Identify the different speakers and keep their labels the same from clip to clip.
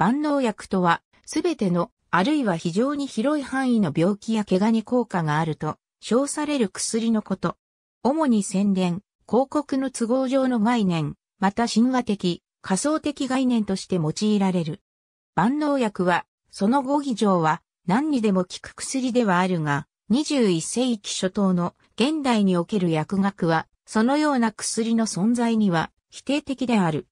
Speaker 1: 万能薬とは、すべての、あるいは非常に広い範囲の病気や怪我に効果があると、称される薬のこと。主に宣伝、広告の都合上の概念、また神話的、仮想的概念として用いられる。万能薬は、その後以上は、何にでも効く薬ではあるが、21世紀初頭の現代における薬学は、そのような薬の存在には否定的である。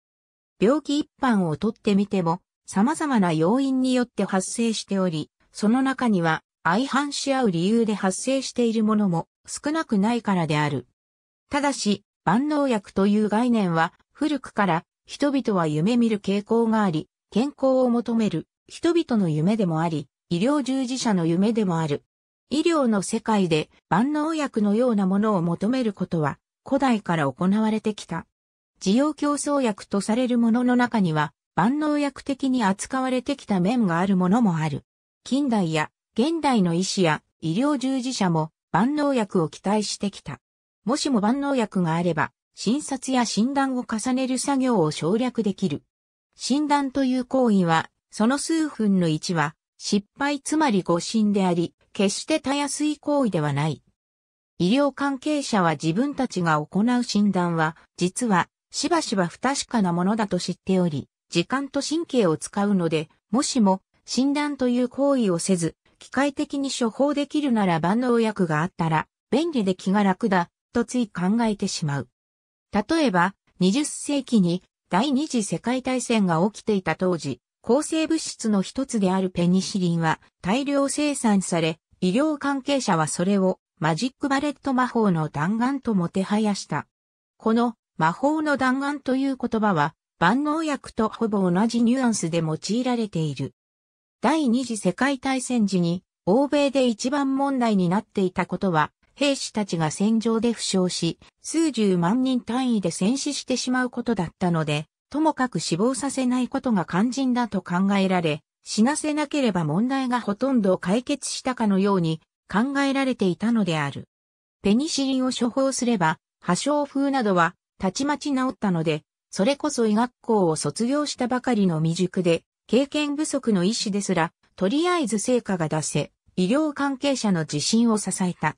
Speaker 1: 病気一般をとってみても、様々な要因によって発生しており、その中には相反し合う理由で発生しているものも少なくないからである。ただし、万能薬という概念は古くから人々は夢見る傾向があり、健康を求める人々の夢でもあり、医療従事者の夢でもある。医療の世界で万能薬のようなものを求めることは古代から行われてきた。需要競争薬とされるものの中には万能薬的に扱われてきた面があるものもある。近代や現代の医師や医療従事者も万能薬を期待してきた。もしも万能薬があれば、診察や診断を重ねる作業を省略できる。診断という行為は、その数分の1は、失敗つまり誤診であり、決してたやすい行為ではない。医療関係者は自分たちが行う診断は、実は、しばしば不確かなものだと知っており、時間と神経を使うので、もしも診断という行為をせず、機械的に処方できるなら万能薬があったら、便利で気が楽だ、とつい考えてしまう。例えば、20世紀に第二次世界大戦が起きていた当時、抗生物質の一つであるペニシリンは大量生産され、医療関係者はそれをマジックバレット魔法の弾丸ともてはやした。この魔法の弾丸という言葉は万能薬とほぼ同じニュアンスで用いられている。第二次世界大戦時に欧米で一番問題になっていたことは、兵士たちが戦場で負傷し、数十万人単位で戦死してしまうことだったので、ともかく死亡させないことが肝心だと考えられ、死なせなければ問題がほとんど解決したかのように考えられていたのである。ペニシリンを処方すれば、破傷風などはたちまち治ったので、それこそ医学校を卒業したばかりの未熟で、経験不足の医師ですら、とりあえず成果が出せ、医療関係者の自信を支えた。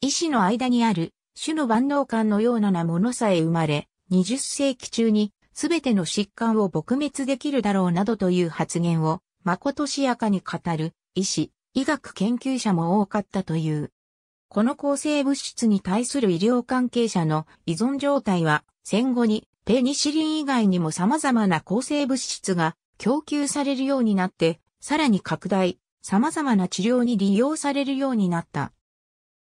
Speaker 1: 医師の間にある、種の万能感のようなものさえ生まれ、20世紀中に、すべての疾患を撲滅できるだろうなどという発言を、まことしやかに語る、医師、医学研究者も多かったという。この抗生物質に対する医療関係者の依存状態は、戦後にペニシリン以外にも様々な抗生物質が供給されるようになって、さらに拡大、様々な治療に利用されるようになった。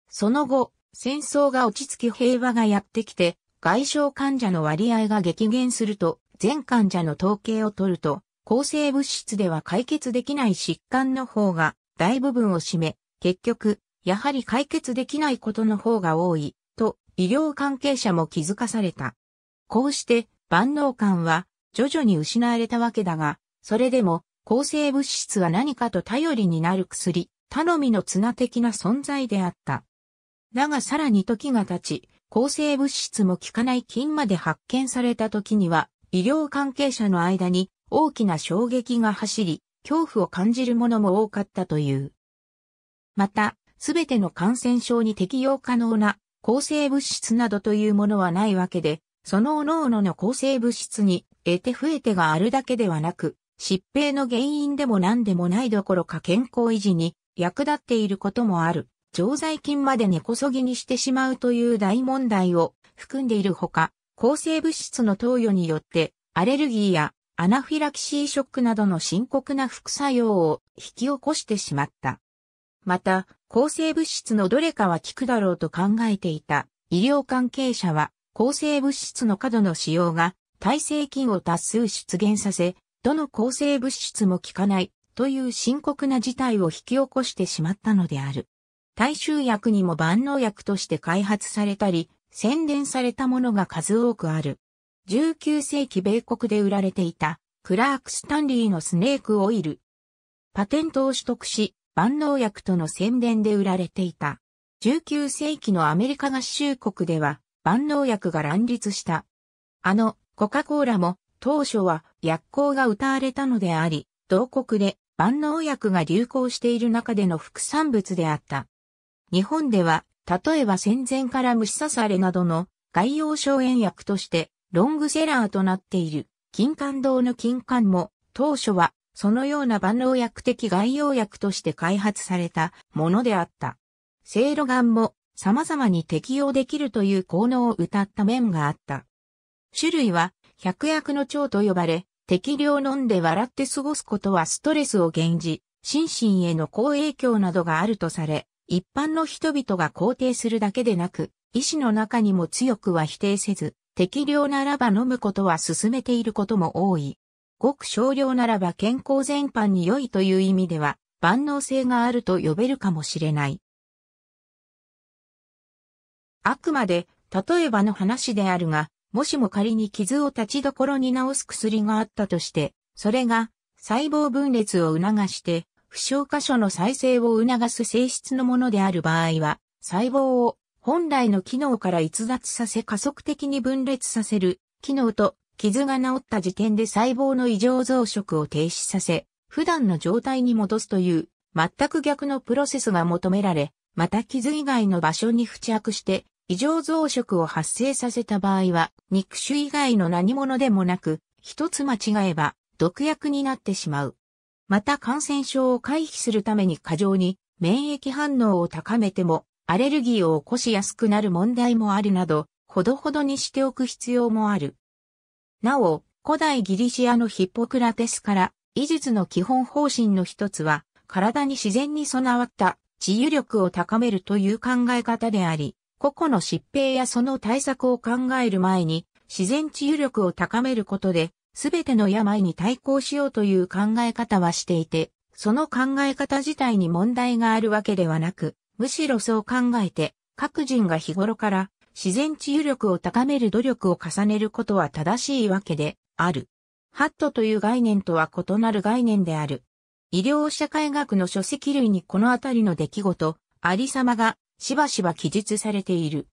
Speaker 1: その後、戦争が落ち着き平和がやってきて、外傷患者の割合が激減すると、全患者の統計を取ると、抗生物質では解決できない疾患の方が大部分を占め、結局、やはり解決できないことの方が多い、と医療関係者も気づかされた。こうして万能感は徐々に失われたわけだが、それでも抗生物質は何かと頼りになる薬、頼みの綱的な存在であった。だがさらに時が経ち、抗生物質も効かない菌まで発見された時には、医療関係者の間に大きな衝撃が走り、恐怖を感じるものも多かったという。また、すべての感染症に適用可能な抗生物質などというものはないわけで、その各々の抗生物質に、得て増え手があるだけではなく、疾病の原因でも何でもないどころか健康維持に役立っていることもある。常在菌まで根こそぎにしてしまうという大問題を含んでいるほか、抗生物質の投与によってアレルギーやアナフィラキシーショックなどの深刻な副作用を引き起こしてしまった。また、抗生物質のどれかは効くだろうと考えていた医療関係者は構成物質の過度の使用が耐性菌を多数出現させ、どの構成物質も効かないという深刻な事態を引き起こしてしまったのである。大衆薬にも万能薬として開発されたり、宣伝されたものが数多くある。19世紀米国で売られていた、クラーク・スタンリーのスネークオイル。パテントを取得し、万能薬との宣伝で売られていた。19世紀のアメリカ合衆国では、万能薬が乱立した。あの、コカ・コーラも、当初は薬効が歌われたのであり、同国で万能薬が流行している中での副産物であった。日本では、例えば戦前から虫刺されなどの外用消炎薬としてロングセラーとなっている金管堂の金管も当初はそのような万能薬的外用薬として開発されたものであった。セイロガンも様々に適用できるという効能を謳った面があった。種類は、百薬の長と呼ばれ、適量飲んで笑って過ごすことはストレスを減じ、心身への好影響などがあるとされ、一般の人々が肯定するだけでなく、医師の中にも強くは否定せず、適量ならば飲むことは進めていることも多い。ごく少量ならば健康全般に良いという意味では、万能性があると呼べるかもしれない。あくまで、例えばの話であるが、もしも仮に傷を立ちどころに治す薬があったとして、それが細胞分裂を促して、負傷箇所の再生を促す性質のものである場合は、細胞を本来の機能から逸脱させ加速的に分裂させる機能と傷が治った時点で細胞の異常増殖を停止させ、普段の状態に戻すという全く逆のプロセスが求められ、また傷以外の場所に付着して異常増殖を発生させた場合は、肉種以外の何者でもなく、一つ間違えば毒薬になってしまう。また感染症を回避するために過剰に免疫反応を高めてもアレルギーを起こしやすくなる問題もあるなど、ほどほどにしておく必要もある。なお、古代ギリシアのヒッポクラテスから、医術の基本方針の一つは、体に自然に備わった治癒力を高めるという考え方であり、個々の疾病やその対策を考える前に、自然治癒力を高めることで、すべての病に対抗しようという考え方はしていて、その考え方自体に問題があるわけではなく、むしろそう考えて、各人が日頃から自然治癒力を高める努力を重ねることは正しいわけである。ハットという概念とは異なる概念である。医療社会学の書籍類にこのあたりの出来事、ありさまがしばしば記述されている。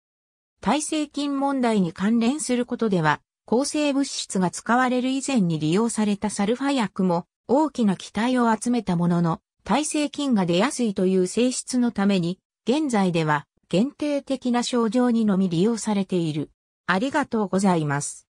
Speaker 1: 耐性菌問題に関連することでは、抗生物質が使われる以前に利用されたサルファ薬も大きな期待を集めたものの、耐性菌が出やすいという性質のために、現在では限定的な症状にのみ利用されている。ありがとうございます。